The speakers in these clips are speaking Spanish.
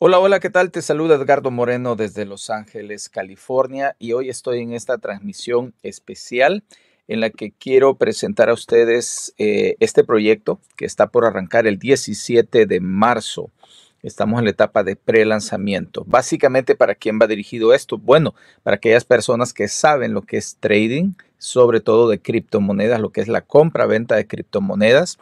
Hola, hola, ¿qué tal? Te saluda Edgardo Moreno desde Los Ángeles, California, y hoy estoy en esta transmisión especial en la que quiero presentar a ustedes eh, este proyecto que está por arrancar el 17 de marzo. Estamos en la etapa de pre-lanzamiento. Básicamente, ¿para quién va dirigido esto? Bueno, para aquellas personas que saben lo que es trading, sobre todo de criptomonedas, lo que es la compra-venta de criptomonedas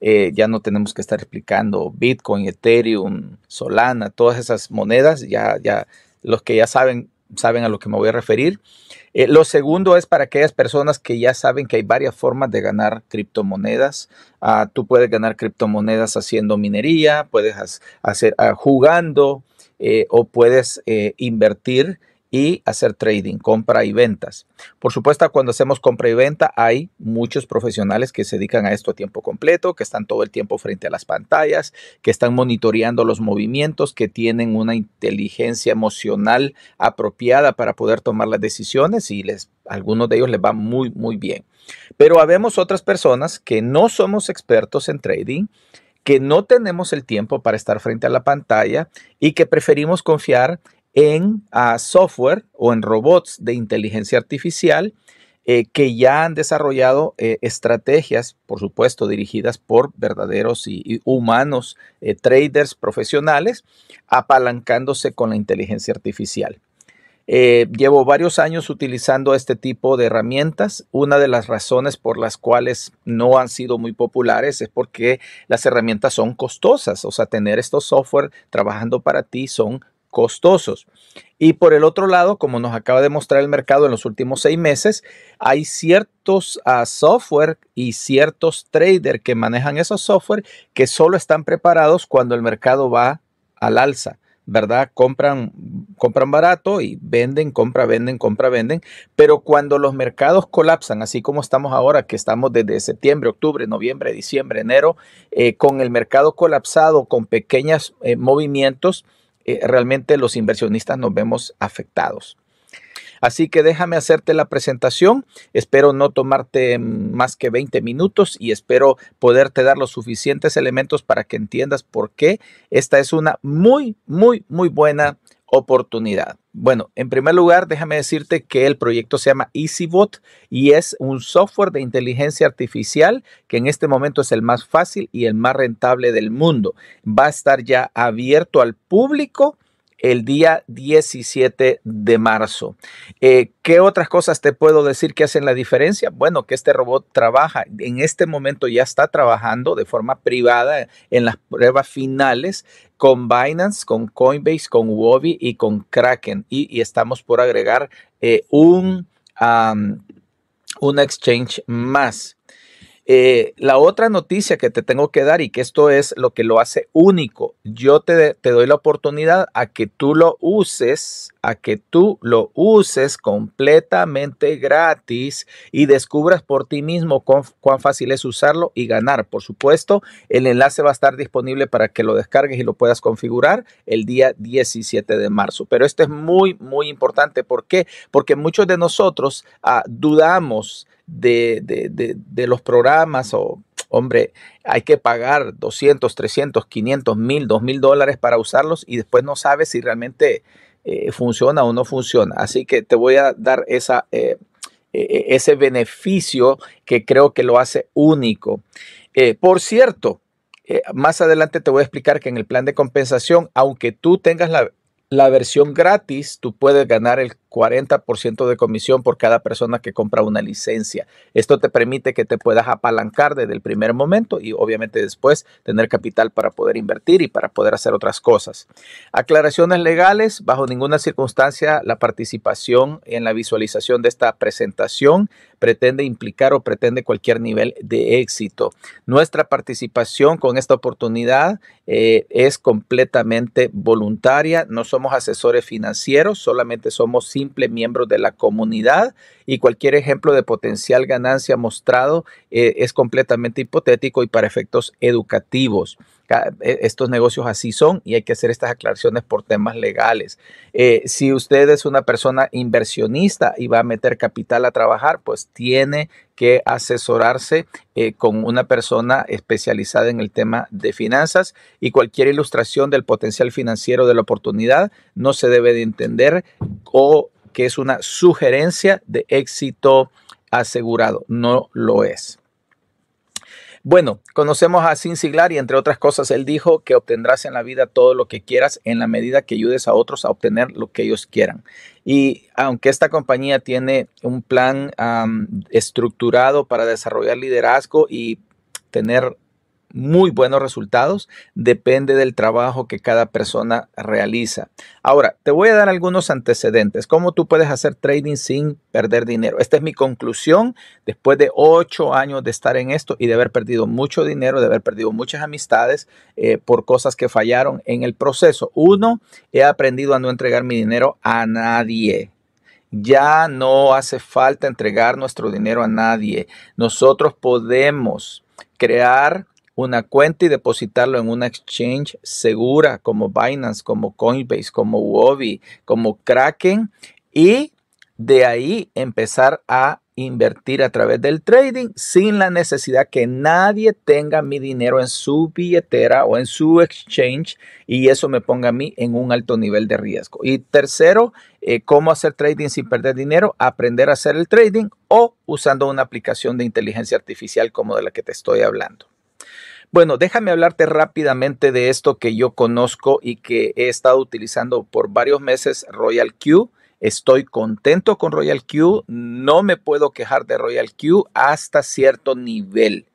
eh, ya no tenemos que estar explicando Bitcoin, Ethereum, Solana, todas esas monedas, ya, ya los que ya saben saben a lo que me voy a referir. Eh, lo segundo es para aquellas personas que ya saben que hay varias formas de ganar criptomonedas. Ah, tú puedes ganar criptomonedas haciendo minería, puedes hacer, ah, jugando eh, o puedes invertir y hacer trading, compra y ventas. Por supuesto, cuando hacemos compra y venta hay muchos profesionales que se dedican a esto a tiempo completo, que están todo el tiempo frente a las pantallas, que están monitoreando los movimientos, que tienen una inteligencia emocional apropiada para poder tomar las decisiones y les, algunos de ellos les va muy, muy bien. Pero habemos otras personas que no somos expertos en trading que no tenemos el tiempo para estar frente a la pantalla y que preferimos confiar en ah, software o en robots de inteligencia artificial eh, que ya han desarrollado eh, estrategias, por supuesto, dirigidas por verdaderos y, humanos eh, traders profesionales, apalancándose con la inteligencia artificial. llevo varios años utilizando este tipo de herramientas. Una de las razones por las cuales no han sido muy populares es porque las herramientas son costosas. O sea, tener estos software trabajando para ti son costosos. Y por el otro lado, como nos acaba de mostrar el mercado en los últimos seis meses, hay ciertos ah, software y ciertos traders que manejan esos software que solo están preparados cuando el mercado va al alza. ¿verdad? Compran, compran barato y venden, compra, venden, compra, venden. Pero cuando los mercados colapsan, así como estamos ahora, que estamos desde septiembre, octubre, noviembre, diciembre, enero, eh, con el mercado colapsado, con pequeños eh, movimientos, eh, realmente los inversionistas nos vemos afectados. Así que déjame hacerte la presentación. Espero no tomarte más que 20 minutos y espero poderte dar los suficientes elementos para que entiendas por qué esta es una muy, muy, muy buena oportunidad. Bueno, en primer lugar, déjame decirte que el proyecto se llama EasyBot y es un software de inteligencia artificial que en este momento es el más fácil y el más rentable del mundo. Va a estar ya abierto al público el día 17 de marzo. Eh, ¿Qué otras cosas te puedo decir que hacen la diferencia? Bueno, que este robot trabaja, en este momento ya está trabajando de forma privada en las pruebas finales con Binance, con Coinbase, con Wobi y con Kraken. Y, estamos por agregar eh, un, un exchange más. Eh, la otra noticia que te tengo que dar y que esto es lo que lo hace único, yo te, doy la oportunidad a que tú lo uses, a que tú lo uses completamente gratis y descubras por ti mismo cuán, fácil es usarlo y ganar. Por supuesto, el enlace va a estar disponible para que lo descargues y lo puedas configurar el día 17 de marzo. Pero esto es muy, muy importante. ¿Por qué? Porque muchos de nosotros ah, dudamos de, los programas o, hombre, hay que pagar 200, 300, 500, 1000, 2000 dólares para usarlos y después no sabes si realmente eh, funciona o no funciona. Así que te voy a dar esa, eh, eh, ese beneficio que creo que lo hace único. por cierto, más adelante te voy a explicar que en el plan de compensación, aunque tú tengas la, la versión gratis, tú puedes ganar el 40% de comisión por cada persona que compra una licencia. Esto te permite que te puedas apalancar desde el primer momento y obviamente después tener capital para poder invertir y para poder hacer otras cosas. Aclaraciones legales, bajo ninguna circunstancia la participación en la visualización de esta presentación pretende implicar o pretende cualquier nivel de éxito. Nuestra participación con esta oportunidad eh, es completamente voluntaria, no somos asesores financieros, solamente somos simple miembro de la comunidad y cualquier ejemplo de potencial ganancia mostrado eh, es completamente hipotético y para efectos educativos. E, estos negocios así son y hay que hacer estas aclaraciones por temas legales. Eh, si usted es una persona inversionista y va a meter capital a trabajar, pues tiene que asesorarse eh, con una persona especializada en el tema de finanzas y cualquier ilustración del potencial financiero de la oportunidad no se debe de entender o que es una sugerencia de éxito asegurado, no lo es. Bueno, conocemos a Sin Siglar y entre otras cosas él dijo que obtendrás en la vida todo lo que quieras en la medida que ayudes a otros a obtener lo que ellos quieran. Y aunque esta compañía tiene un plan estructurado para desarrollar liderazgo y tener muy buenos resultados, depende del trabajo que cada persona realiza. Ahora, te voy a dar algunos antecedentes, cómo tú puedes hacer trading sin perder dinero. Esta es mi conclusión después de ocho años de estar en esto y de haber perdido mucho dinero, de haber perdido muchas amistades eh, por cosas que fallaron en el proceso. Uno, he aprendido a no entregar mi dinero a nadie. Ya no hace falta entregar nuestro dinero a nadie. Nosotros podemos crear una cuenta y depositarlo en una exchange segura como Binance, como Coinbase, como Wobi, como Kraken y de ahí empezar a invertir a través del trading sin la necesidad que nadie tenga mi dinero en su billetera o en su exchange y eso me ponga a mí en un alto nivel de riesgo. Y tercero, eh, cómo hacer trading sin perder dinero, aprender a hacer el trading o usando una aplicación de inteligencia artificial como de la que te estoy hablando. Bueno, déjame hablarte rápidamente de esto que yo conozco y que he estado utilizando por varios meses, Royal Q. Estoy contento con Royal Q, no me puedo quejar de Royal Q hasta cierto nivel.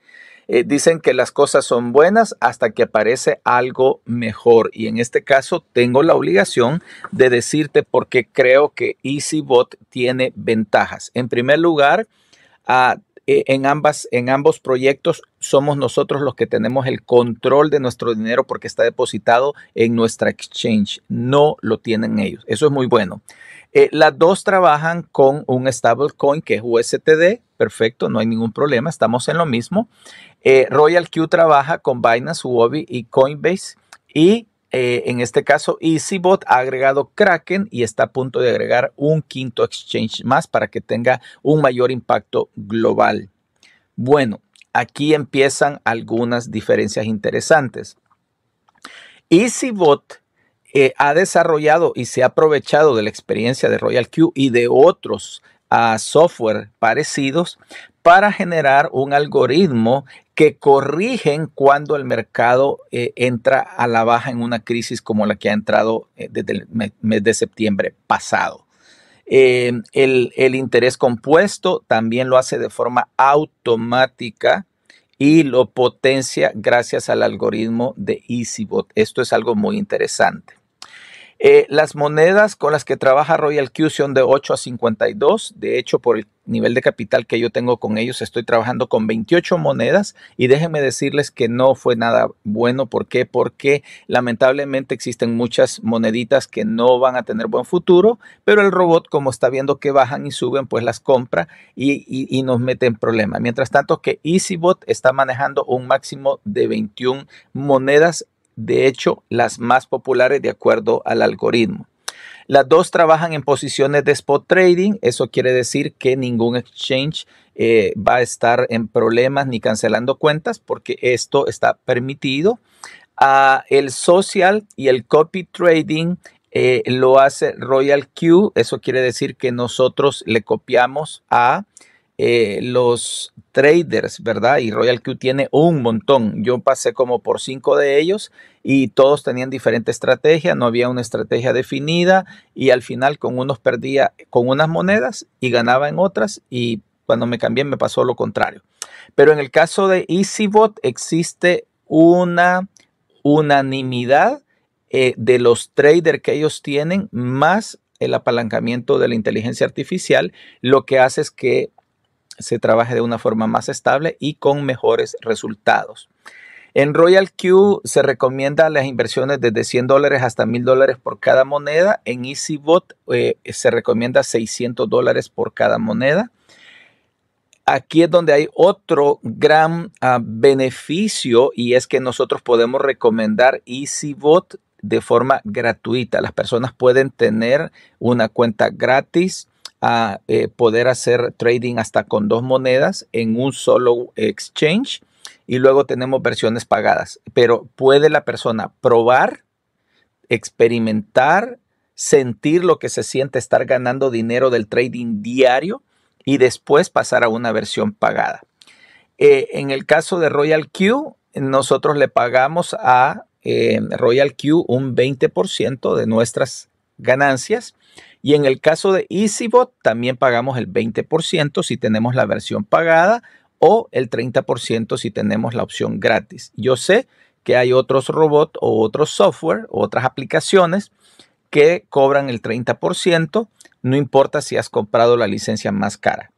Eh, dicen que las cosas son buenas hasta que aparece algo mejor. Y en este caso tengo la obligación de decirte por qué creo que EasyBot tiene ventajas. En primer lugar, a ah, eh, en, ambas, en ambos proyectos somos nosotros los que tenemos el control de nuestro dinero porque está depositado en nuestra exchange. No lo tienen ellos. Eso es muy bueno. Eh, las dos trabajan con un stablecoin que es USTD. Perfecto, no hay ningún problema. Estamos en lo mismo. Eh, Royal Q trabaja con Binance, Huobi y Coinbase. Y eh, en este caso EasyBot ha agregado Kraken y está a punto de agregar un quinto exchange más para que tenga un mayor impacto global. Bueno, aquí empiezan algunas diferencias interesantes. EasyBot eh, ha desarrollado y se ha aprovechado de la experiencia de Royal Q y de otros ah, software parecidos para generar un algoritmo que corrigen cuando el mercado eh, entra a la baja en una crisis como la que ha entrado eh, desde el mes, de septiembre pasado. Eh, el, el, interés compuesto también lo hace de forma automática y lo potencia gracias al algoritmo de EasyBot. Esto es algo muy interesante. Eh, las monedas con las que trabaja Royal Q son de 8 a 52. De hecho, por el nivel de capital que yo tengo con ellos, estoy trabajando con 28 monedas y déjenme decirles que no fue nada bueno. ¿Por qué? Porque lamentablemente existen muchas moneditas que no van a tener buen futuro, pero el robot, como está viendo que bajan y suben, pues las compra y, nos mete en problemas. Mientras tanto, que EasyBot está manejando un máximo de 21 monedas de hecho las más populares de acuerdo al algoritmo. Las dos trabajan en posiciones de spot trading, eso quiere decir que ningún exchange eh, va a estar en problemas ni cancelando cuentas porque esto está permitido. el social y el copy trading eh, lo hace Royal Q, eso quiere decir que nosotros le copiamos a eh, los traders, ¿verdad? Y Royal Q tiene un montón. Yo pasé como por cinco de ellos y todos tenían diferente estrategia, no había una estrategia definida y al final con unos perdía con unas monedas y ganaba en otras y cuando me cambié me pasó lo contrario. Pero en el caso de EasyBot existe una unanimidad eh, de los traders que ellos tienen más el apalancamiento de la inteligencia artificial, lo que hace es que se trabaje de una forma más estable y con mejores resultados. En Royal Q se recomienda las inversiones desde 100 dólares hasta 1000 dólares por cada moneda. En EasyBot eh, se recomienda 600 dólares por cada moneda. Aquí es donde hay otro gran ah, beneficio y es que nosotros podemos recomendar EasyBot de forma gratuita. Las personas pueden tener una cuenta gratis a eh, poder hacer trading hasta con dos monedas en un solo exchange y luego tenemos versiones pagadas. Pero puede la persona probar, experimentar, sentir lo que se siente estar ganando dinero del trading diario y después pasar a una versión pagada. Eh, en el caso de Royal Q, nosotros le pagamos a eh, Royal Q un 20% de nuestras ganancias y en el caso de EasyBot también pagamos el 20% si tenemos la versión pagada o el 30% si tenemos la opción gratis. Yo sé que hay otros robots o otros software o otras aplicaciones que cobran el 30%, no importa si has comprado la licencia más cara.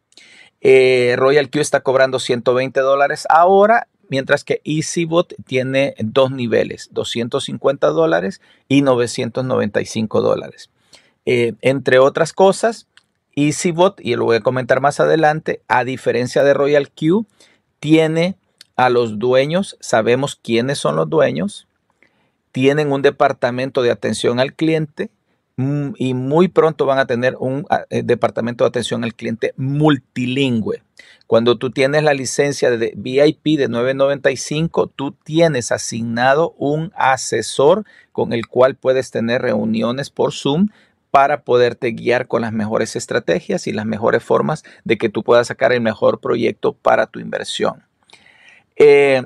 Eh, Royal Q está cobrando 120 ahora, mientras que EasyBot tiene dos niveles, 250 y 995 dólares. Eh, entre otras cosas, EasyBot, y lo voy a comentar más adelante, a diferencia de Royal Q, tiene a los dueños, sabemos quiénes son los dueños, tienen un departamento de atención al cliente mm, y muy pronto van a tener un eh, departamento de atención al cliente multilingüe. Cuando tú tienes la licencia de VIP de 995, tú tienes asignado un asesor con el cual puedes tener reuniones por Zoom para poderte guiar con las mejores estrategias y las mejores formas de que tú puedas sacar el mejor proyecto para tu inversión. Eh,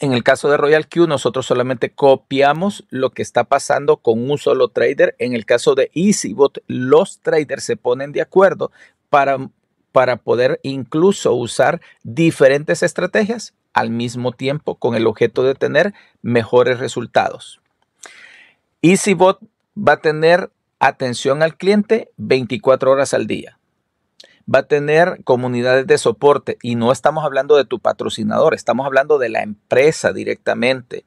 en el caso de Royal Q, nosotros solamente copiamos lo que está pasando con un solo trader. En el caso de EasyBot, los traders se ponen de acuerdo para, para poder incluso usar diferentes estrategias al mismo tiempo con el objeto de tener mejores resultados. EasyBot va a tener atención al cliente 24 horas al día. Va a tener comunidades de soporte y no estamos hablando de tu patrocinador, estamos hablando de la empresa directamente.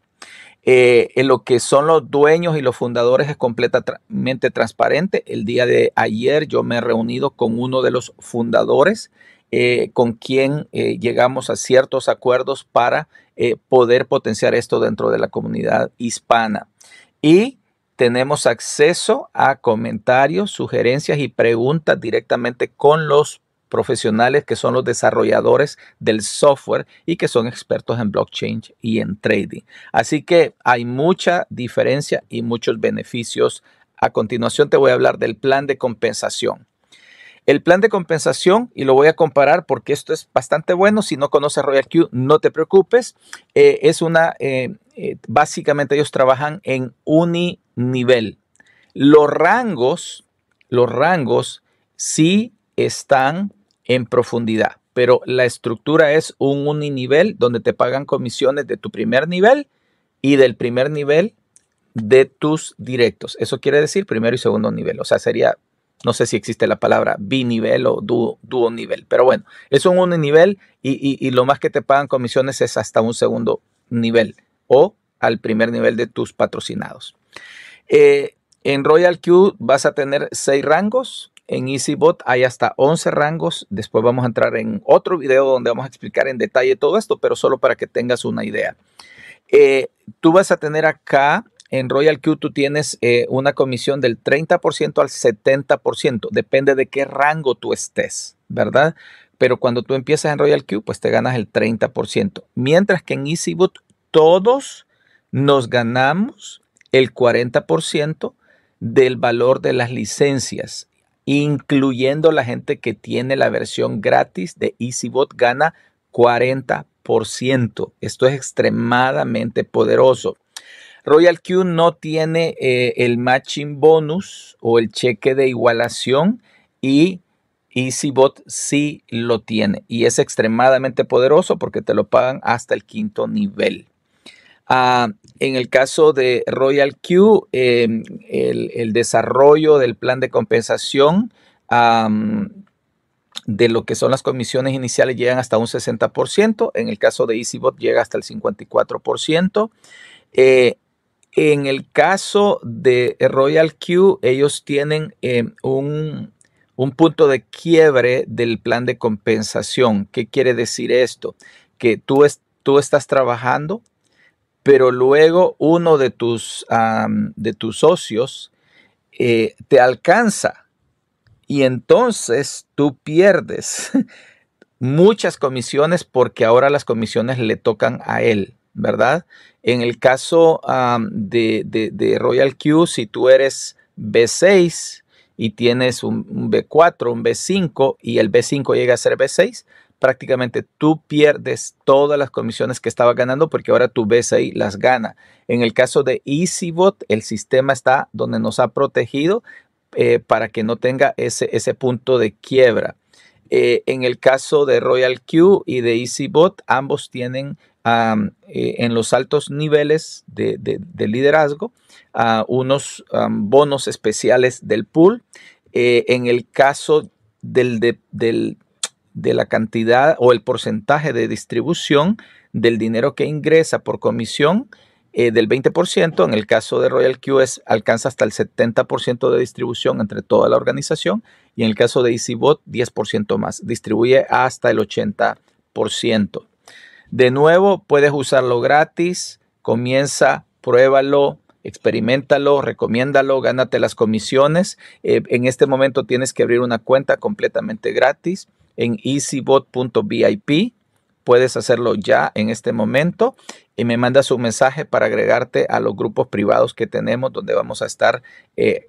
Eh, en lo que son los dueños y los fundadores es completamente transparente. El día de ayer yo me he reunido con uno de los fundadores eh, con quien eh, llegamos a ciertos acuerdos para poder potenciar esto dentro de la comunidad hispana. Y tenemos acceso a comentarios, sugerencias y preguntas directamente con los profesionales que son los desarrolladores del software y que son expertos en blockchain y en trading. Así que hay mucha diferencia y muchos beneficios. A continuación te voy a hablar del plan de compensación. El plan de compensación, y lo voy a comparar porque esto es bastante bueno, si no conoces Q, no te preocupes, eh, es una eh, eh, básicamente ellos trabajan en uninivel. Los rangos, los rangos sí están en profundidad, pero la estructura es un uninivel donde te pagan comisiones de tu primer nivel y del primer nivel de tus directos. Eso quiere decir primero y segundo nivel. O sea, sería, no sé si existe la palabra binivel o dúo nivel, pero bueno, es un uninivel y, y lo más que te pagan comisiones es hasta un segundo nivel o al primer nivel de tus patrocinados. Eh, en Royal Q vas a tener seis rangos. En EasyBot hay hasta 11 rangos. Después vamos a entrar en otro video donde vamos a explicar en detalle todo esto, pero solo para que tengas una idea. Eh, tú vas a tener acá en Royal Q tú tienes eh, una comisión del 30% al 70%, depende de qué rango tú estés, ¿verdad? Pero cuando tú empiezas en Royal Q, pues te ganas el 30%, mientras que en EasyBot todos nos ganamos el 40% del valor de las licencias, incluyendo la gente que tiene la versión gratis de EasyBot, gana 40%. Esto es extremadamente poderoso. Royal Q no tiene eh, el matching bonus o el cheque de igualación y EasyBot sí lo tiene y es extremadamente poderoso porque te lo pagan hasta el quinto nivel. Ah, en el caso de Royal Q, em, el, desarrollo del plan de compensación de lo que son las comisiones iniciales llegan hasta un 60%, en el caso de EasyBot llega hasta el 54%. Eh, en el caso de Royal Q, ellos tienen em, un, punto de quiebre del plan de compensación. ¿Qué quiere decir esto? Que tú, tú estás trabajando pero luego uno de tus, de tus socios eh, te alcanza y entonces tú pierdes muchas comisiones porque ahora las comisiones le tocan a él, ¿verdad? En el caso de, Royal Q, si tú eres B6 y tienes un B4, un B5 y el B5 llega a ser B6, prácticamente tú pierdes todas las comisiones que estaba ganando porque ahora tú ves ahí las gana. En el caso de EasyBot, el sistema está donde nos ha protegido eh, para que no tenga ese, ese punto de quiebra. Eh, en el caso de Royal Q y de EasyBot, ambos tienen eh, en los altos niveles de, liderazgo unos bonos especiales del pool. en el caso del, del de la cantidad o el porcentaje de distribución del dinero que ingresa por comisión eh, del 20%. En el caso de Royal QS, alcanza hasta el 70% de distribución entre toda la organización y en el caso de EasyBot 10% más, distribuye hasta el 80%. De nuevo, puedes usarlo gratis, comienza, pruébalo, experimentalo, recomiéndalo, gánate las comisiones. Eh, en este momento tienes que abrir una cuenta completamente gratis en easybot.vip. Puedes hacerlo ya en este momento y me mandas un mensaje para agregarte a los grupos privados que tenemos donde vamos a estar eh,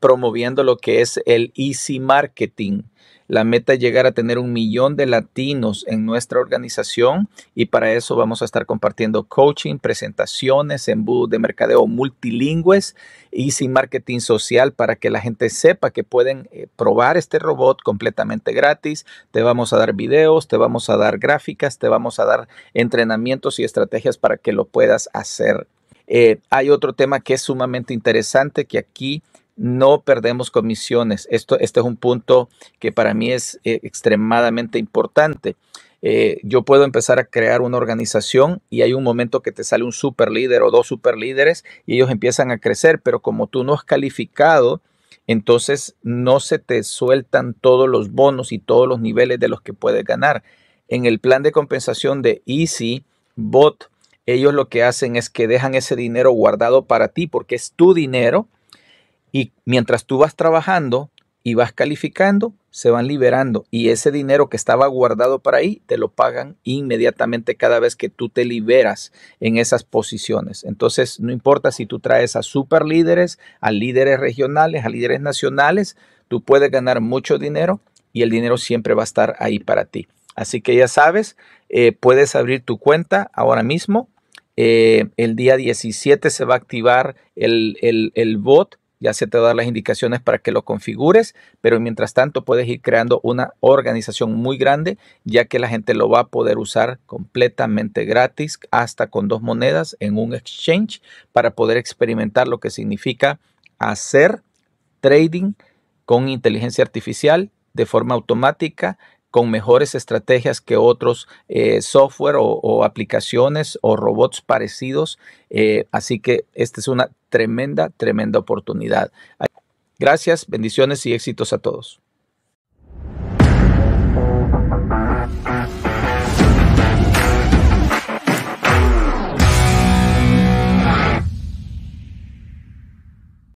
promoviendo lo que es el easy marketing. La meta es llegar a tener un millón de latinos en nuestra organización y para eso vamos a estar compartiendo coaching, presentaciones, embudos de mercadeo multilingües y sin marketing social para que la gente sepa que pueden eh, probar este robot completamente gratis. Te vamos a dar videos, te vamos a dar gráficas, te vamos a dar entrenamientos y estrategias para que lo puedas hacer. Eh, hay otro tema que es sumamente interesante que aquí no perdemos comisiones. Esto, este es un punto que para mí es eh, extremadamente importante. Eh, yo puedo empezar a crear una organización y hay un momento que te sale un super líder o dos super líderes y ellos empiezan a crecer, pero como tú no has calificado, entonces no se te sueltan todos los bonos y todos los niveles de los que puedes ganar. En el plan de compensación de EasyBot, ellos lo que hacen es que dejan ese dinero guardado para ti porque es tu dinero y mientras tú vas trabajando y vas calificando, se van liberando y ese dinero que estaba guardado para ahí te lo pagan inmediatamente cada vez que tú te liberas en esas posiciones. Entonces, no importa si tú traes a super líderes, a líderes regionales, a líderes nacionales, tú puedes ganar mucho dinero y el dinero siempre va a estar ahí para ti. Así que ya sabes, eh, puedes abrir tu cuenta ahora mismo. Eh, el día 17 se va a activar el, el bot ya se te da las indicaciones para que lo configures, pero mientras tanto puedes ir creando una organización muy grande, ya que la gente lo va a poder usar completamente gratis, hasta con dos monedas en un exchange, para poder experimentar lo que significa hacer trading con inteligencia artificial de forma automática con mejores estrategias que otros eh, software o, aplicaciones o robots parecidos. Eh, así que esta es una tremenda, tremenda oportunidad. Gracias, bendiciones y éxitos a todos.